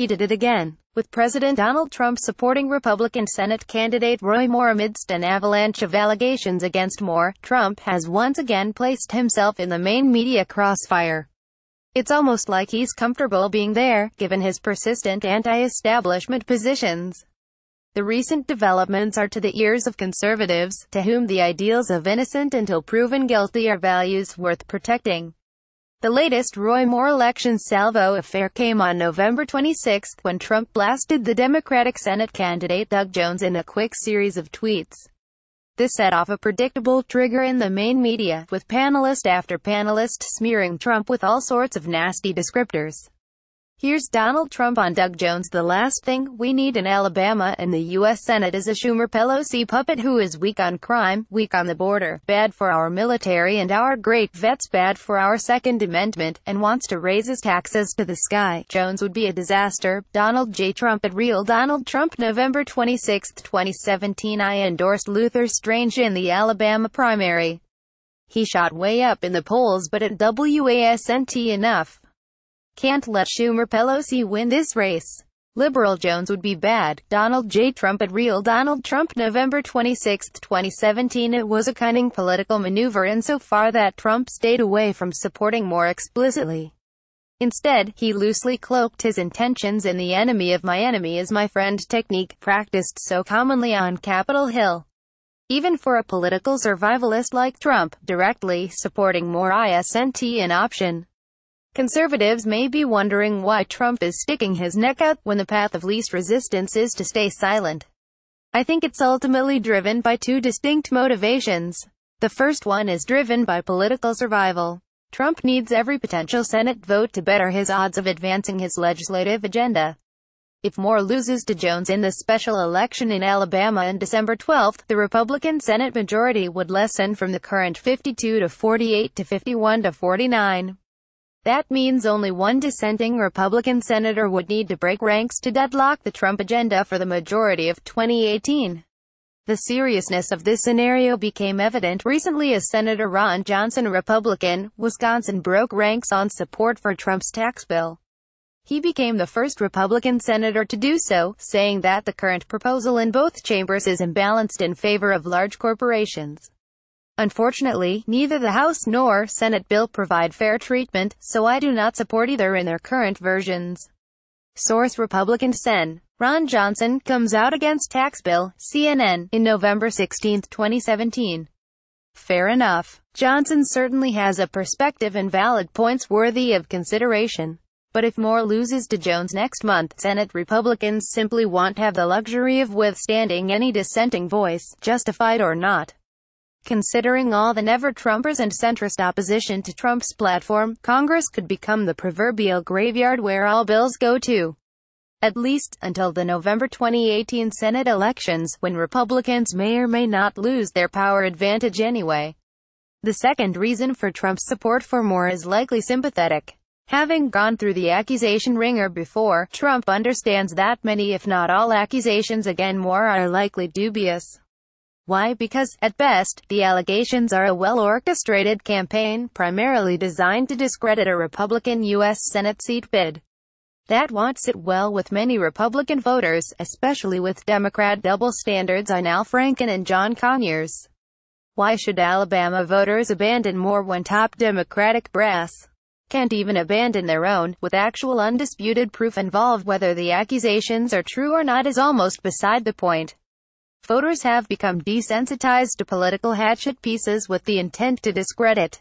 He did it again, with President Donald Trump supporting Republican Senate candidate Roy Moore amidst an avalanche of allegations against Moore. Trump has once again placed himself in the main media crossfire. It's almost like he's comfortable being there, given his persistent anti-establishment positions. The recent developments are to the ears of conservatives, to whom the ideals of innocent until proven guilty are values worth protecting. The latest Roy Moore election salvo affair came on November 26 when Trump blasted the Democratic Senate candidate Doug Jones in a quick series of tweets. This set off a predictable trigger in the main media, with panelist after panelist smearing Trump with all sorts of nasty descriptors. Here's Donald Trump on Doug Jones. The last thing we need in Alabama and the U.S. Senate is a Schumer Pelosi puppet who is weak on crime, weak on the border, bad for our military and our great vets, bad for our Second Amendment, and wants to raise his taxes to the sky. Jones would be a disaster. Donald J. Trump at Real Donald Trump November 26, 2017 I endorsed Luther Strange in the Alabama primary. He shot way up in the polls but at WASNT enough. Can't let Schumer Pelosi win this race. Liberal Jones would be bad. Donald J. Trump at real Donald Trump November 26, 2017 It was a cunning political maneuver insofar that Trump stayed away from supporting more explicitly. Instead, he loosely cloaked his intentions in the enemy of my enemy is my friend technique, practiced so commonly on Capitol Hill. Even for a political survivalist like Trump, directly supporting more ISNT an option. Conservatives may be wondering why Trump is sticking his neck out when the path of least resistance is to stay silent. I think it's ultimately driven by two distinct motivations. The first one is driven by political survival. Trump needs every potential Senate vote to better his odds of advancing his legislative agenda. If Moore loses to Jones in the special election in Alabama on December 12, the Republican Senate majority would lessen from the current 52 to 48 to 51 to 49. That means only one dissenting Republican senator would need to break ranks to deadlock the Trump agenda for the majority of 2018. The seriousness of this scenario became evident recently as Senator Ron Johnson, Republican, Wisconsin broke ranks on support for Trump's tax bill. He became the first Republican senator to do so, saying that the current proposal in both chambers is imbalanced in favor of large corporations. Unfortunately, neither the House nor Senate bill provide fair treatment, so I do not support either in their current versions. Source Republican Sen. Ron Johnson comes out against tax bill, CNN, in November 16, 2017. Fair enough. Johnson certainly has a perspective and valid points worthy of consideration. But if Moore loses to Jones next month, Senate Republicans simply won't have the luxury of withstanding any dissenting voice, justified or not. Considering all the never-Trumpers and centrist opposition to Trump's platform, Congress could become the proverbial graveyard where all bills go to. At least, until the November 2018 Senate elections, when Republicans may or may not lose their power advantage anyway. The second reason for Trump's support for Moore is likely sympathetic. Having gone through the accusation ringer before, Trump understands that many if not all accusations against Moore are likely dubious. Why? Because, at best, the allegations are a well-orchestrated campaign, primarily designed to discredit a Republican U.S. Senate seat bid. That won't sit well with many Republican voters, especially with Democrat double standards on Al Franken and John Conyers. Why should Alabama voters abandon more when top Democratic brass can't even abandon their own, with actual undisputed proof involved whether the accusations are true or not is almost beside the point. Voters have become desensitized to political hatchet pieces with the intent to discredit.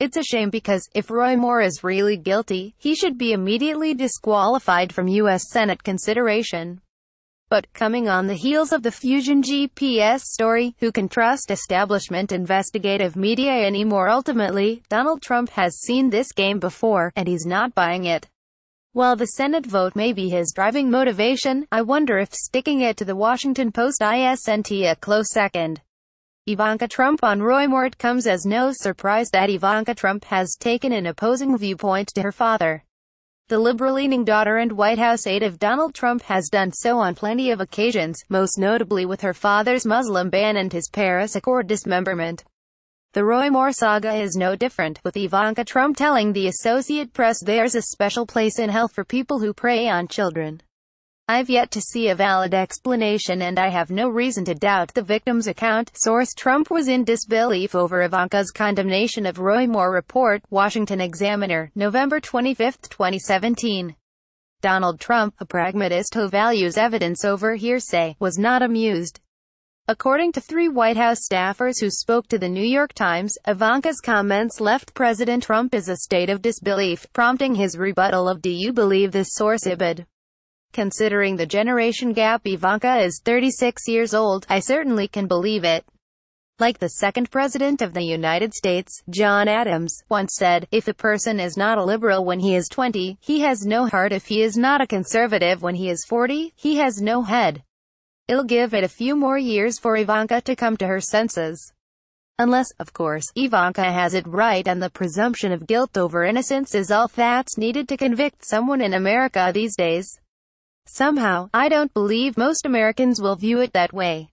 It's a shame because, if Roy Moore is really guilty, he should be immediately disqualified from U.S. Senate consideration. But, coming on the heels of the Fusion GPS story, who can trust establishment investigative media anymore ultimately, Donald Trump has seen this game before, and he's not buying it. While the Senate vote may be his driving motivation, I wonder if sticking it to the Washington Post isn't a close second. Ivanka Trump on Roy Mort comes as no surprise that Ivanka Trump has taken an opposing viewpoint to her father. The liberal-leaning daughter and White House aide of Donald Trump has done so on plenty of occasions, most notably with her father's Muslim ban and his Paris Accord dismemberment. The Roy Moore saga is no different, with Ivanka Trump telling the Associate Press there's a special place in hell for people who prey on children. I've yet to see a valid explanation and I have no reason to doubt the victim's account. Source Trump was in disbelief over Ivanka's condemnation of Roy Moore report, Washington Examiner, November 25, 2017. Donald Trump, a pragmatist who values evidence over hearsay, was not amused. According to three White House staffers who spoke to the New York Times, Ivanka's comments left President Trump in a state of disbelief, prompting his rebuttal of Do you believe this source Ibid? Considering the generation gap Ivanka is 36 years old, I certainly can believe it. Like the second president of the United States, John Adams, once said, if a person is not a liberal when he is 20, he has no heart if he is not a conservative when he is 40, he has no head. It'll give it a few more years for Ivanka to come to her senses. Unless, of course, Ivanka has it right and the presumption of guilt over innocence is all that's needed to convict someone in America these days. Somehow, I don't believe most Americans will view it that way.